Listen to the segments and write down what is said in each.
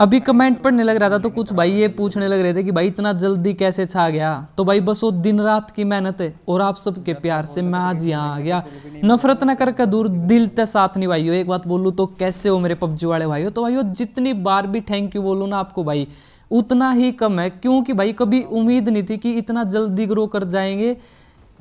अभी कमेंट पढ़ने लग रहा था तो कुछ भाई ये पूछने लग रहे थे कि भाई इतना जल्दी कैसे छा गया तो भाई बस वो दिन रात की मेहनत है और आप सबके प्यार से मैं आज यहाँ आ गया नफरत ना करके दूर दिल ते साथ नहीं भाई हो एक बात बोलूँ तो कैसे हो मेरे पबजी वाले भाई हो तो भाई हो जितनी बार भी थैंक यू बोलूँ ना आपको भाई उतना ही कम है क्योंकि भाई कभी उम्मीद नहीं थी कि इतना जल्दी ग्रो कर जाएंगे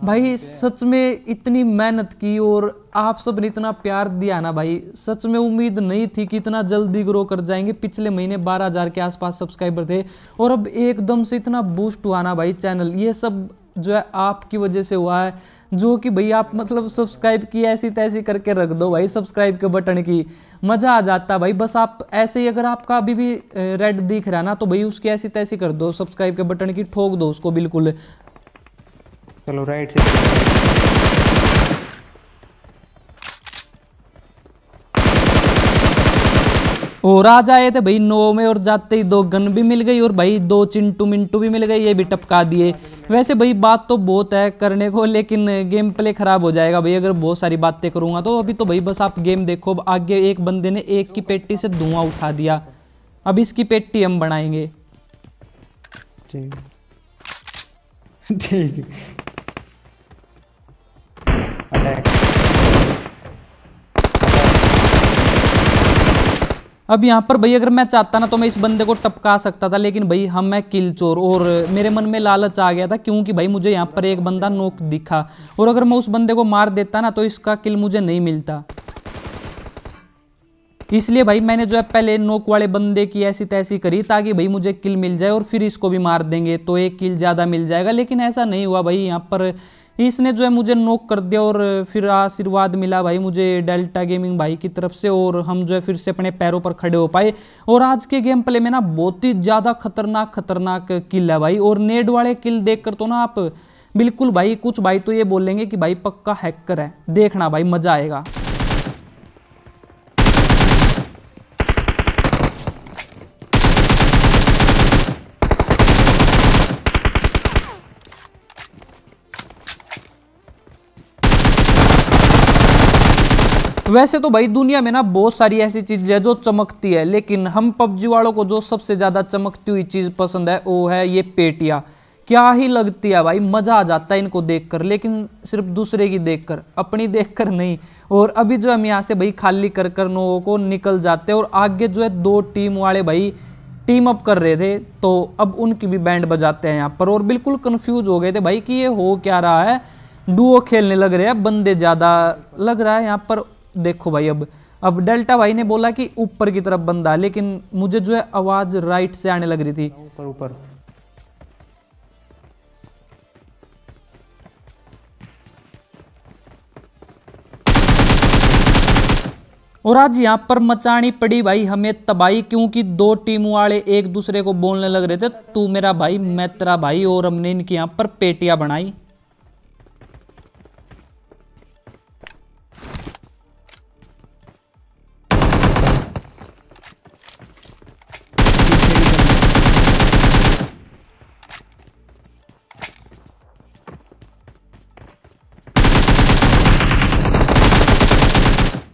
भाई सच में इतनी मेहनत की और आप सब ने इतना प्यार दिया ना भाई सच में उम्मीद नहीं थी कि इतना जल्दी ग्रो कर जाएंगे पिछले महीने 12000 के आसपास सब्सक्राइबर थे और अब एकदम से इतना बूस्ट हुआ ना भाई चैनल ये सब जो है आपकी वजह से हुआ है जो कि भाई आप मतलब सब्सक्राइब की ऐसी तैसी करके रख दो भाई सब्सक्राइब के बटन की मज़ा आ जाता भाई बस आप ऐसे ही अगर आपका अभी भी रेड दिख रहा है ना तो भाई उसकी ऐसी तैसी कर दो सब्सक्राइब के बटन की ठोक दो उसको बिल्कुल चलो राइट से और आ जाए थे तो भाई नो में और जाते ही दो गन भी मिल गई और भाई दो चिंटू मिंटू भी मिल गए ये भी टपका दिए वैसे भाई बात तो बहुत है करने को लेकिन गेम प्ले ख़राब हो जाएगा भाई अगर बहुत सारी बातें करूंगा तो अभी तो भाई बस आप गेम देखो आगे एक बंदे ने एक की पेटी से धुआं उठा दिया अब इसकी पेटी हम बनाएंगे ठीक ठीक अब यहाँ पर भाई अगर मैं चाहता ना तो मैं इस बंदे को टपका सकता था लेकिन भाई हम हाँ, मैं किल चोर और मेरे मन में लालच आ गया था क्योंकि भाई मुझे यहाँ पर एक बंदा नोक दिखा और अगर मैं उस बंदे को मार देता ना तो इसका किल मुझे नहीं मिलता इसलिए भाई मैंने जो है पहले नोक वाले बंदे की ऐसी तैसी करी ताकि भाई मुझे किल मिल जाए और फिर इसको भी मार देंगे तो एक किल ज़्यादा मिल जाएगा लेकिन ऐसा नहीं हुआ भाई यहाँ पर इसने जो है मुझे नोक कर दिया और फिर आशीर्वाद मिला भाई मुझे डेल्टा गेमिंग भाई की तरफ से और हम जो है फिर से अपने पैरों पर खड़े हो पाए और आज के गेम प्ले में ना बहुत ही ज़्यादा खतरनाक खतरनाक किल है भाई और नेट वाले किल देख कर तो ना आप बिल्कुल भाई कुछ भाई तो ये बोलेंगे कि भाई पक्का हैकर है देखना भाई मज़ा आएगा वैसे तो भाई दुनिया में ना बहुत सारी ऐसी चीज़ है जो चमकती है लेकिन हम पबजी वालों को जो सबसे ज़्यादा चमकती हुई चीज़ पसंद है वो है ये पेटिया क्या ही लगती है भाई मज़ा आ जाता है इनको देखकर लेकिन सिर्फ दूसरे की देखकर अपनी देखकर नहीं और अभी जो हम यहाँ से भाई खाली कर कर लोगों को निकल जाते और आगे जो है दो टीम वाले भाई टीम अप कर रहे थे तो अब उनकी भी बैंड बजाते हैं यहाँ पर और बिल्कुल कन्फ्यूज हो गए थे भाई कि ये हो क्या रहा है डुओ खेलने लग रहे हैं बंदे ज़्यादा लग रहा है यहाँ पर देखो भाई अब अब डेल्टा भाई ने बोला कि ऊपर की तरफ बंदा लेकिन मुझे जो है आवाज राइट से आने लग रही थी ऊपर ऊपर और आज यहाँ पर मचानी पड़ी भाई हमें तबाही क्योंकि दो टीम वाले एक दूसरे को बोलने लग रहे थे तू मेरा भाई मैं तेरा भाई और हमने इनकी यहाँ पर पेटियां बनाई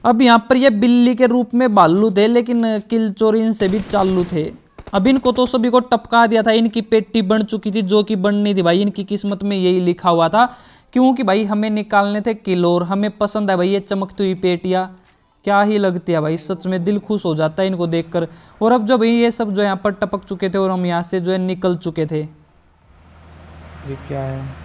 अब यहाँ पर ये बिल्ली के रूप में भालू थे लेकिन चोरी इनसे भी चालू थे अब इनको तो सभी को टपका दिया था इनकी पेटी बन चुकी थी जो कि बननी थी भाई इनकी किस्मत में यही लिखा हुआ था क्योंकि भाई हमें निकालने थे किलोर हमें पसंद है भाई ये चमकती हुई पेटियाँ क्या ही लगती है भाई सच में दिल खुश हो जाता है इनको देखकर और अब जो भाई ये सब जो यहाँ पर टपक चुके थे और हम यहाँ से जो है निकल चुके थे ये क्या है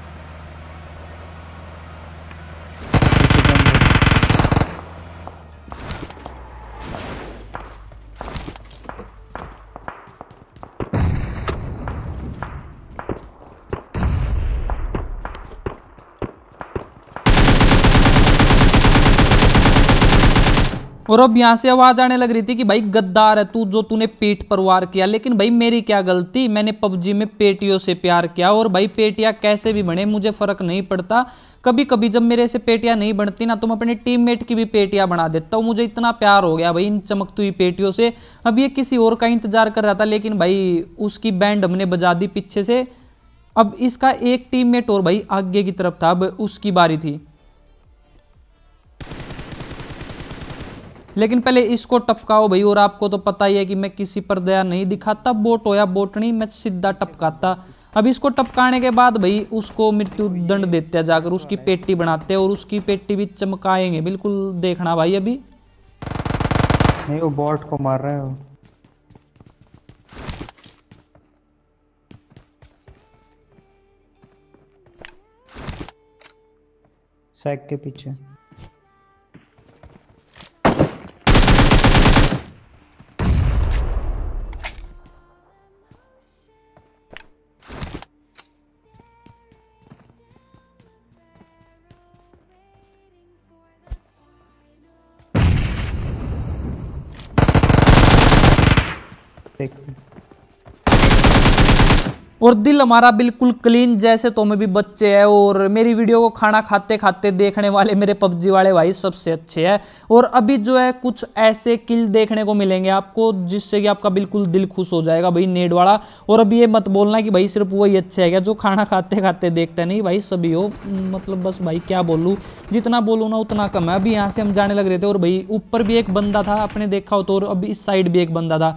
और अब यहाँ से आवाज़ आने लग रही थी कि भाई गद्दार है तू जो तूने पेट पर वार किया लेकिन भाई मेरी क्या गलती मैंने पबजी में पेटियों से प्यार किया और भाई पेटिया कैसे भी बने मुझे फ़र्क नहीं पड़ता कभी कभी जब मेरे से पेटियां नहीं बनती ना तो मैं अपने टीममेट की भी पेटियां बना देता हूँ मुझे इतना प्यार हो गया भाई इन चमकती हुई पेटियों से अब ये किसी और का इंतजार कर रहा था लेकिन भाई उसकी बैंड हमने बजा दी पीछे से अब इसका एक टीममेट और भाई आगे की तरफ था अब उसकी बारी थी लेकिन पहले इसको टपकाओ भाई और आपको तो पता ही है कि मैं किसी पर दया नहीं दिखाता बोट होया बोटनी मैं सीधा टपकाता अब इसको टपकाने के बाद भाई उसको मृत्यु दंड देते हैं जाकर उसकी पेटी बनाते हैं और उसकी पेटी भी चमकाएंगे बिल्कुल देखना भाई अभी नहीं वो बॉट को मार रहे हो सैक के पीछे और दिल हमारा बिल्कुल क्लीन जैसे तो मैं भी बच्चे हैं और मेरी वीडियो को खाना खाते खाते देखने वाले मेरे पबजी वाले भाई सबसे अच्छे हैं और अभी जो है कुछ ऐसे किल देखने को मिलेंगे आपको जिससे कि आपका बिल्कुल दिल खुश हो जाएगा भाई नेट वाला और अभी ये मत बोलना कि भाई सिर्फ वही अच्छे है क्या जो खाना खाते खाते देखते नहीं भाई सभी हो मतलब बस भाई क्या बोलूँ जितना बोलूँ ना उतना कम है अभी यहाँ से हम जाने लग रहे थे और भाई ऊपर भी एक बंदा था आपने देखा हो तो और अभी इस साइड भी एक बंदा था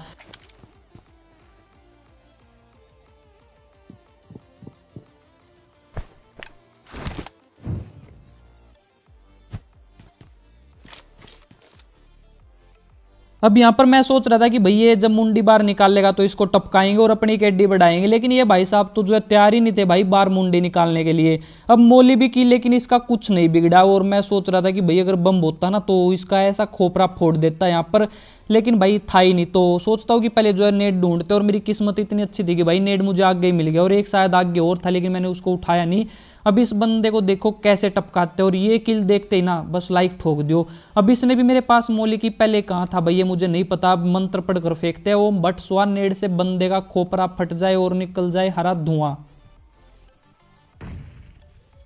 अब यहाँ पर मैं सोच रहा था कि भाई ये जब मुंडी बार निकालेगा तो इसको टपकाएंगे और अपनी कैडी बढ़ाएंगे लेकिन ये भाई साहब तो जो है तैयार ही नहीं थे भाई बार मुंडी निकालने के लिए अब मोली भी की लेकिन इसका कुछ नहीं बिगड़ा और मैं सोच रहा था कि भाई अगर बम होता ना तो इसका ऐसा खोपरा फोड़ देता यहाँ पर लेकिन भाई था ही नहीं तो सोचता हूँ कि पहले जो है नेट ढूंढते और मेरी किस्मत इतनी अच्छी थी कि भाई नेट मुझे आगे ही मिल गया और एक शायद आगे और था लेकिन मैंने उसको उठाया नहीं अब इस बंदे को देखो कैसे टपकाते और ये किल देखते ही ना बस लाइक ठोक दियो अब इसने भी मेरे पास मोली की पहले कहाँ था भैया मुझे नहीं पता अब मंत्र पढ़ कर फेंकते हैं वो बट स्वा नेड से बंदे का खोपरा फट जाए और निकल जाए हरा धुआं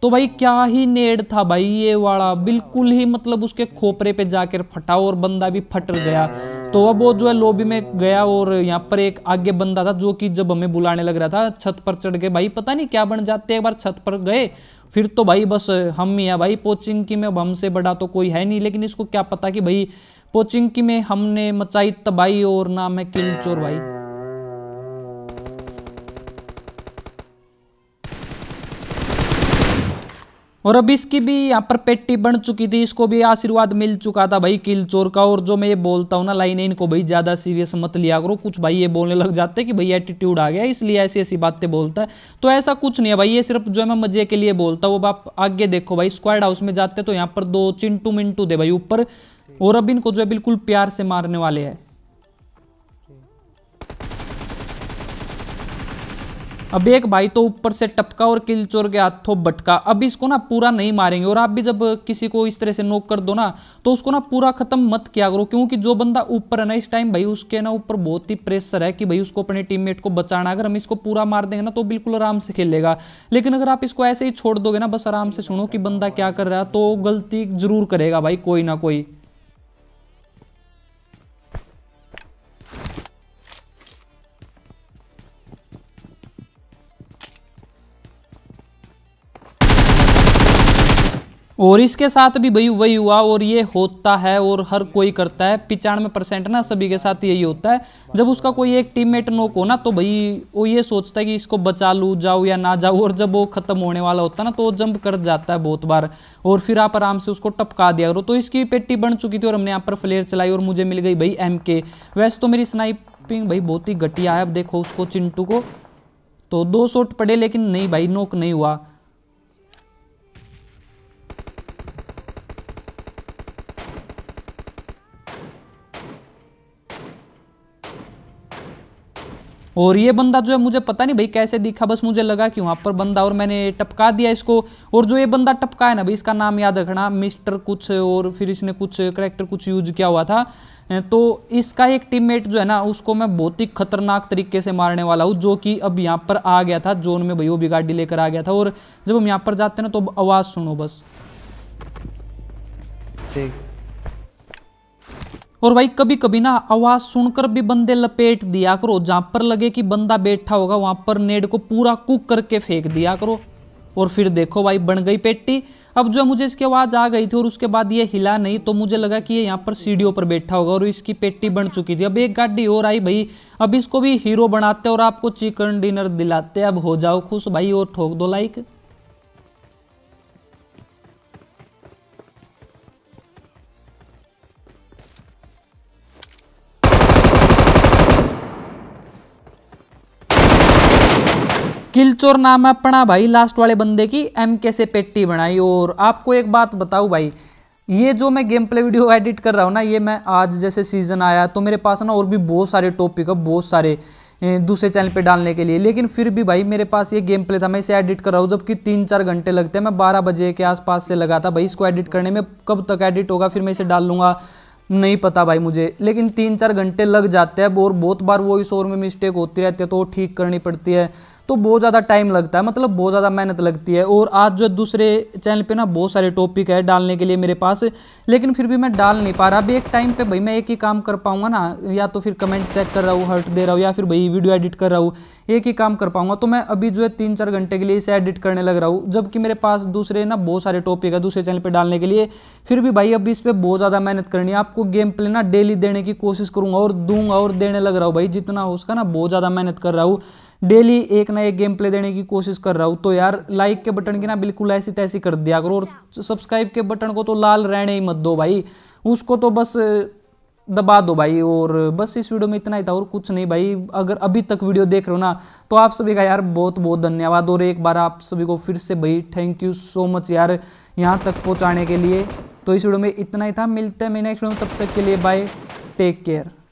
तो भाई क्या ही नेड था भाई ये वाला बिल्कुल ही मतलब उसके खोपरे पे जाकर फटा और बंदा भी फट गया तो अब वो जो है लॉबी में गया और यहाँ पर एक आगे बंदा था जो कि जब हमें बुलाने लग रहा था छत पर चढ़ के भाई पता नहीं क्या बन जाते एक बार छत पर गए फिर तो भाई बस हम ही है भाई पोचिंग की में अब हमसे बड़ा तो कोई है नहीं लेकिन इसको क्या पता कि भाई पोचिंग की में हमने मचाई तबाही और नाम है किलचोर भाई और अब इसकी भी यहाँ पर पेट्टी बन चुकी थी इसको भी आशीर्वाद मिल चुका था भाई किल चोर का और जो मैं ये बोलता हूँ ना लाइन इनको भाई ज़्यादा सीरियस मत लिया करो कुछ भाई ये बोलने लग जाते कि भाई एटीट्यूड आ गया इसलिए ऐसी ऐसी बातें बोलता है तो ऐसा कुछ नहीं है भाई ये सिर्फ जो है मैं मजे के लिए बोलता हूँ अब आप आगे देखो भाई स्क्वाड हाउस में जाते तो यहाँ पर दो चिंटू मिंटू दे भाई ऊपर और अब इनको जो है बिल्कुल प्यार से मारने वाले हैं अब एक भाई तो ऊपर से टपका और किल चोर के हाथों बटका अब इसको ना पूरा नहीं मारेंगे और आप भी जब किसी को इस तरह से नोक कर दो ना तो उसको ना पूरा खत्म मत किया करो क्योंकि जो बंदा ऊपर है ना इस टाइम भाई उसके ना ऊपर बहुत ही प्रेशर है कि भाई उसको अपने टीममेट को बचाना अगर हम इसको पूरा मार देंगे ना तो बिल्कुल आराम से खेलेगा लेकिन अगर आप इसको ऐसे ही छोड़ दोगे ना बस आराम से सुनो कि बंदा क्या कर रहा है तो गलती जरूर करेगा भाई कोई ना कोई और इसके साथ भी भाई वही हुआ और ये होता है और हर कोई करता है पिचानवे परसेंट ना सभी के साथ यही होता है जब उसका कोई एक टीममेट नोक हो ना तो भाई वो ये सोचता है कि इसको बचा लूँ जाऊँ या ना जाऊँ और जब वो ख़त्म होने वाला होता है ना तो वो जंप कर जाता है बहुत बार और फिर आप आराम से उसको टपका दिया करो तो इसकी पेटी बन चुकी थी और हमने यहाँ पर फ्लेयर चलाई और मुझे मिल गई भाई एम के वैसे तो मेरी स्नाइपिंग भाई बहुत ही घटिया है अब देखो उसको चिंटू को तो दो शॉट पड़े लेकिन नहीं भाई नोक नहीं हुआ और ये बंदा जो है मुझे पता नहीं भाई कैसे दिखा बस मुझे लगा कि वहाँ पर बंदा और मैंने टपका दिया इसको और जो ये बंदा टपका है ना भाई इसका नाम याद रखना मिस्टर कुछ और फिर इसने कुछ करेक्टर कुछ यूज किया हुआ था तो इसका एक टीममेट जो है ना उसको मैं बहुत ही खतरनाक तरीके से मारने वाला हूँ जो कि अब यहाँ पर आ गया था जोन में भाई वो भी गाड़ी लेकर आ गया था और जब हम यहाँ पर जाते हैं ना तो आवाज़ सुनो बस ठीक और भाई कभी कभी ना आवाज सुनकर भी बंदे लपेट दिया करो जहां पर लगे कि बंदा बैठा होगा वहां पर नेड को पूरा कुक करके फेंक दिया करो और फिर देखो भाई बन गई पेटी अब जो मुझे इसकी आवाज़ आ गई थी और उसके बाद ये हिला नहीं तो मुझे लगा कि ये यहाँ पर सीढ़ियों पर बैठा होगा और इसकी पेटी बन चुकी थी अब एक गाड़ी और आई भाई अब इसको भी हीरो बनाते और आपको चिकन डिनर दिलाते अब हो जाओ खुश भाई और ठोक दो लाइक किलचोर नाम है अपना भाई लास्ट वाले बंदे की एम के से पेटी बनाई और आपको एक बात बताऊँ भाई ये जो मैं गेम प्ले वीडियो एडिट कर रहा हूँ ना ये मैं आज जैसे सीज़न आया तो मेरे पास ना और भी बहुत सारे टॉपिक है बहुत सारे दूसरे चैनल पे डालने के लिए लेकिन फिर भी भाई मेरे पास ये गेम प्ले था मैं इसे एडिट कर रहा हूँ जबकि तीन चार घंटे लगते हैं मैं बारह बजे के आसपास से लगा था भाई इसको एडिट करने में कब तक एडिट होगा फिर मैं इसे डाल लूँगा नहीं पता भाई मुझे लेकिन तीन चार घंटे लग जाते हैं और बहुत बार वो इस और में मिस्टेक होती रहती है तो ठीक करनी पड़ती है तो बहुत ज़्यादा टाइम लगता है मतलब बहुत ज़्यादा मेहनत लगती है और आज जो दूसरे चैनल पे ना बहुत सारे टॉपिक है डालने के लिए मेरे पास लेकिन फिर भी मैं डाल नहीं पा रहा अभी एक टाइम पे भाई मैं एक ही काम कर पाऊँगा ना या तो फिर कमेंट चेक कर रहा हूँ हर्ट दे रहा हूँ या फिर भाई वीडियो एडिट कर रहा हूँ एक ही काम कर पाऊँगा तो मैं अभी जो है तीन चार घंटे के लिए इसे एडिट करने लग रहा हूँ जबकि मेरे पास दूसरे ना बहुत सारे टॉपिक है दूसरे चैनल पर डालने के लिए फिर भी भाई अभी इस पर बहुत ज़्यादा मेहनत करनी है आपको गेम प्ले ना डेली देने की कोशिश करूँगा और दूंगा और देने लग रहा हूँ भाई जितना हो उसका ना बहुत ज़्यादा मेहनत कर रहा हूँ डेली एक ना एक गेम प्ले देने की कोशिश कर रहा हूँ तो यार लाइक के बटन की ना बिल्कुल ऐसी तैसी कर दिया करो और सब्सक्राइब के बटन को तो लाल रहने ही मत दो भाई उसको तो बस दबा दो भाई और बस इस वीडियो में इतना ही था और कुछ नहीं भाई अगर अभी तक वीडियो देख रहे हो ना तो आप सभी का यार बहुत बहुत धन्यवाद और एक बार आप सभी को फिर से भाई थैंक यू सो मच यार यहाँ तक पहुँचाने के लिए तो इस वीडियो में इतना ही था मिलते हैं मैं नेक्स्ट वीडियो में तब तक के लिए बाय टेक केयर